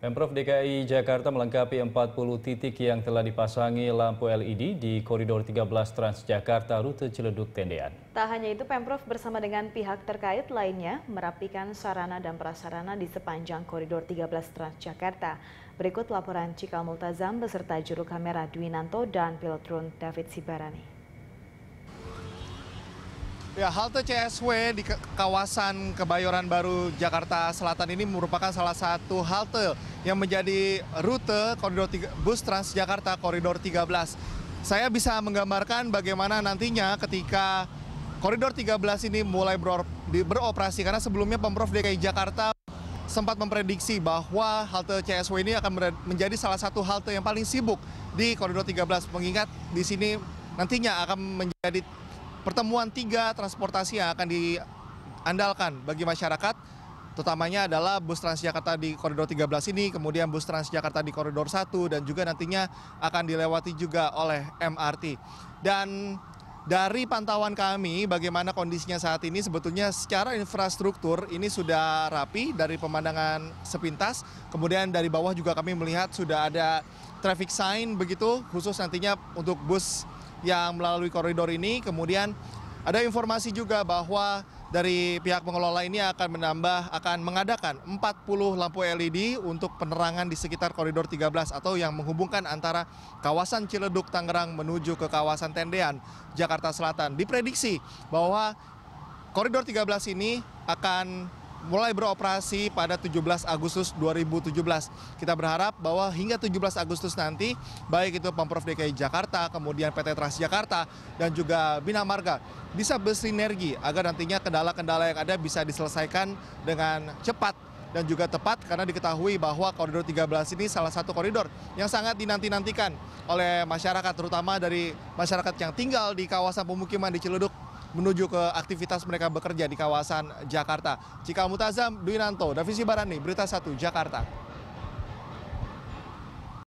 Pemprov DKI Jakarta melengkapi 40 titik yang telah dipasangi lampu LED di koridor 13 Transjakarta rute Ciledug Tendean. Tak hanya itu, Pemprov bersama dengan pihak terkait lainnya merapikan sarana dan prasarana di sepanjang koridor 13 Transjakarta. Berikut laporan Cikal Multazam beserta juru kamera Dwi Nanto dan pilot drone David Sibarani. Ya, halte CSW di kawasan Kebayoran Baru Jakarta Selatan ini merupakan salah satu halte yang menjadi rute koridor tiga, bus Transjakarta koridor 13. Saya bisa menggambarkan bagaimana nantinya ketika koridor 13 ini mulai beroperasi karena sebelumnya Pemprov DKI Jakarta sempat memprediksi bahwa halte CSW ini akan menjadi salah satu halte yang paling sibuk di koridor 13 mengingat di sini nantinya akan menjadi pertemuan tiga transportasi yang akan diandalkan bagi masyarakat, terutamanya adalah bus Transjakarta di koridor 13 ini, kemudian bus Transjakarta di koridor 1, dan juga nantinya akan dilewati juga oleh MRT. Dan dari pantauan kami, bagaimana kondisinya saat ini, sebetulnya secara infrastruktur ini sudah rapi dari pemandangan sepintas, kemudian dari bawah juga kami melihat sudah ada traffic sign begitu, khusus nantinya untuk bus yang melalui koridor ini. Kemudian ada informasi juga bahwa dari pihak pengelola ini akan menambah, akan mengadakan 40 lampu LED untuk penerangan di sekitar koridor 13 atau yang menghubungkan antara kawasan Ciledug, Tangerang menuju ke kawasan Tendean, Jakarta Selatan. Diprediksi bahwa koridor 13 ini akan mulai beroperasi pada 17 Agustus 2017. Kita berharap bahwa hingga 17 Agustus nanti, baik itu Pemprov DKI Jakarta, kemudian PT Transjakarta, dan juga Bina Marga, bisa bersinergi agar nantinya kendala-kendala yang ada bisa diselesaikan dengan cepat dan juga tepat karena diketahui bahwa koridor 13 ini salah satu koridor yang sangat dinanti-nantikan oleh masyarakat terutama dari masyarakat yang tinggal di kawasan pemukiman di Ciledug menuju ke aktivitas mereka bekerja di kawasan Jakarta. Cika Mutazam, Dwinanto, Davisi Barani, Berita 1, Jakarta.